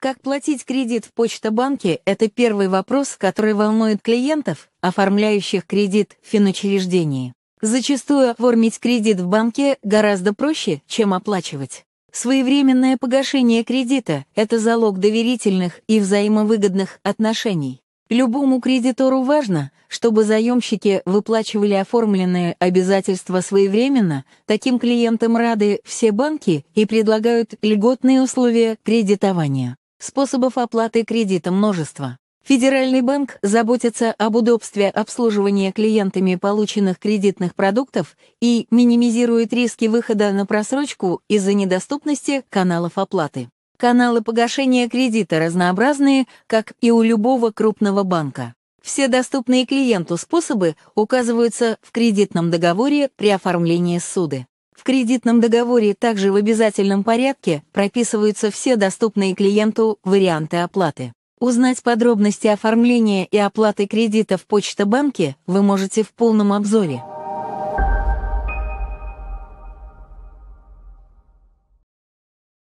Как платить кредит в Почтобанке – это первый вопрос, который волнует клиентов, оформляющих кредит в финучреждении. Зачастую оформить кредит в банке гораздо проще, чем оплачивать. Своевременное погашение кредита – это залог доверительных и взаимовыгодных отношений. Любому кредитору важно, чтобы заемщики выплачивали оформленные обязательства своевременно, таким клиентам рады все банки и предлагают льготные условия кредитования. Способов оплаты кредита множество. Федеральный банк заботится об удобстве обслуживания клиентами полученных кредитных продуктов и минимизирует риски выхода на просрочку из-за недоступности каналов оплаты. Каналы погашения кредита разнообразные, как и у любого крупного банка. Все доступные клиенту способы указываются в кредитном договоре при оформлении суды. В кредитном договоре также в обязательном порядке прописываются все доступные клиенту варианты оплаты. Узнать подробности оформления и оплаты кредита в Почта банке вы можете в полном обзоре.